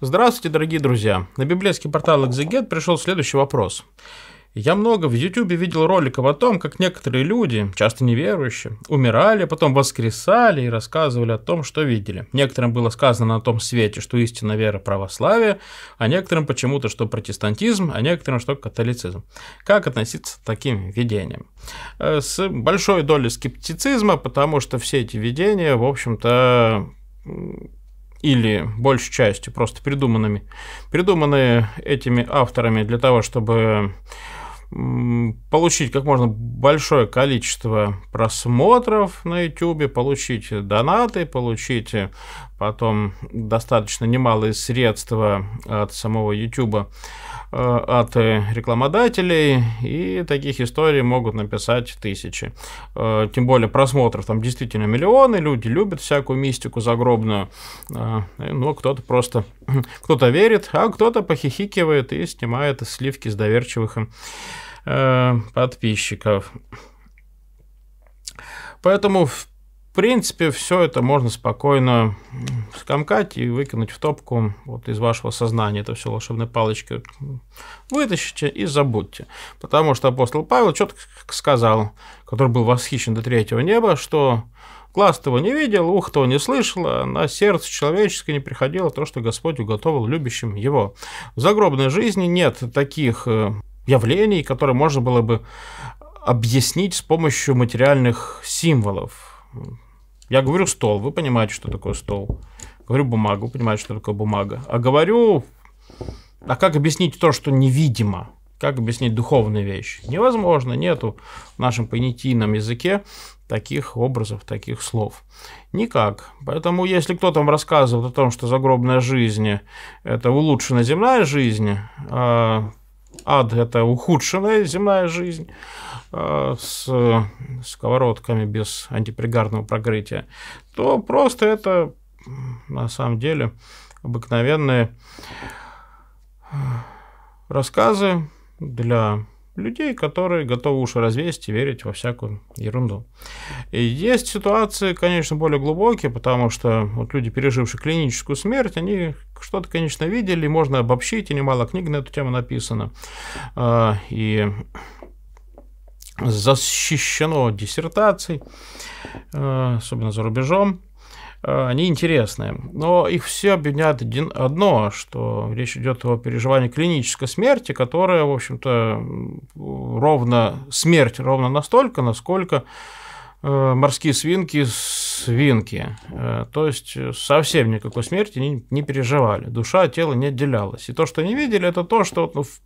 Здравствуйте, дорогие друзья! На библейский портал Exeget пришел следующий вопрос. Я много в YouTube видел роликов о том, как некоторые люди, часто неверующие, умирали, а потом воскресали и рассказывали о том, что видели. Некоторым было сказано на том свете, что истинная вера православие, а некоторым почему-то, что протестантизм, а некоторым, что католицизм. Как относиться к таким видениям? Э, с большой долей скептицизма, потому что все эти видения, в общем-то, или большей частью просто придуманными, придуманные этими авторами для того, чтобы получить как можно большое количество просмотров на YouTube, получить донаты, получить потом достаточно немалые средства от самого YouTube Э, от рекламодателей, и таких историй могут написать тысячи. Э, тем более просмотров там действительно миллионы, люди любят всякую мистику загробную, э, но ну, кто-то просто, кто-то верит, а кто-то похихикивает и снимает сливки с доверчивых подписчиков. Поэтому в принципе, все это можно спокойно скомкать и выкинуть в топку вот из вашего сознания. Это все волшебная палочка. Вытащите и забудьте. Потому что апостол Павел четко сказал, который был восхищен до третьего неба, что глаз того не видел, ух того не слышал, а на сердце человеческое не приходило то, что Господь уготовил любящим его. В загробной жизни нет таких э, явлений, которые можно было бы объяснить с помощью материальных символов. Я говорю стол, вы понимаете, что такое стол. Говорю бумагу, вы понимаете, что такое бумага. А говорю, а как объяснить то, что невидимо? Как объяснить духовные вещи? Невозможно, нету в нашем понятийном языке таких образов, таких слов. Никак. Поэтому, если кто там рассказывает о том, что загробная жизнь – это улучшенная земная жизнь, а, Ад – это ухудшенная земная жизнь э, с сковородками без антипригарного прогретия, то просто это на самом деле обыкновенные э, рассказы для людей, которые готовы уши развесить и верить во всякую ерунду. И есть ситуации, конечно, более глубокие, потому что вот люди, пережившие клиническую смерть, они что-то, конечно, видели, можно обобщить, и немало книг на эту тему написано. А, и защищено диссертаций, а, особенно за рубежом. Э, они интересные, Но их все объединяет одно, что речь идет о переживании клинической смерти, которая, в общем-то, ровно смерть ровно настолько, насколько э, морские свинки свинки. Э, то есть э, совсем никакой смерти не, не переживали. Душа от тела не отделялась. И то, что не видели, это то, что ну, в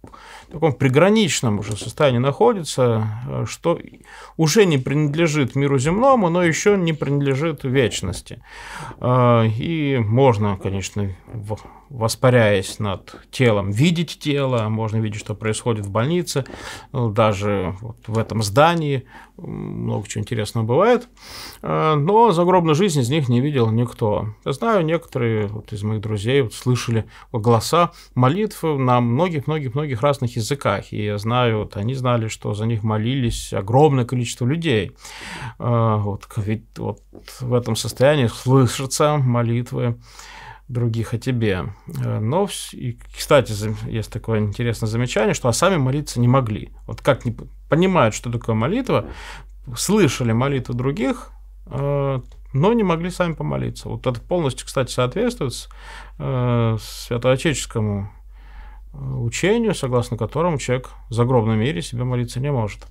таком приграничном уже состоянии находится, э, что уже не принадлежит миру земному, но еще не принадлежит вечности. И можно, конечно, воспаряясь над телом, видеть тело, можно видеть, что происходит в больнице, ну, даже вот в этом здании много чего интересного бывает. Но за загробную жизни из них не видел никто. Я знаю, некоторые вот из моих друзей вот, слышали голоса молитв на многих-многих-многих разных языках. И я знаю, вот, они знали, что за них молились огромное количество людей. А, вот, ведь вот в этом состоянии слышатся молитвы других о тебе. Э, но, и, кстати, есть такое интересное замечание, что а сами молиться не могли. Вот как не понимают, что такое молитва, слышали молитву других, Э, но не могли сами помолиться. Вот это полностью, кстати, соответствует э, святоотеческому э, учению, согласно которому человек в загробном мире себе молиться не может.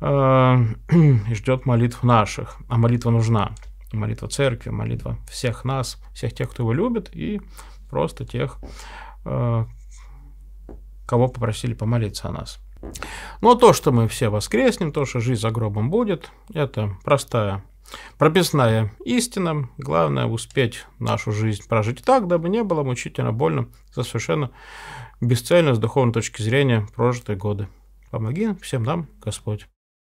Э, ждет молитв наших, а молитва нужна. Молитва церкви, молитва всех нас, всех тех, кто его любит, и просто тех, кого попросили помолиться о нас. Но ну, а то, что мы все воскреснем, то, что жизнь за гробом будет, это простая Прописная истина. Главное успеть нашу жизнь прожить так, дабы не было мучительно больно за совершенно бесцельно с духовной точки зрения прожитые годы. Помоги всем нам, Господь.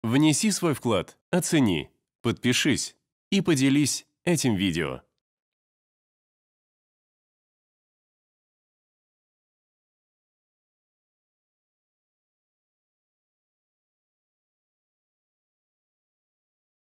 Внеси свой вклад, оцени, подпишись и поделись этим видео.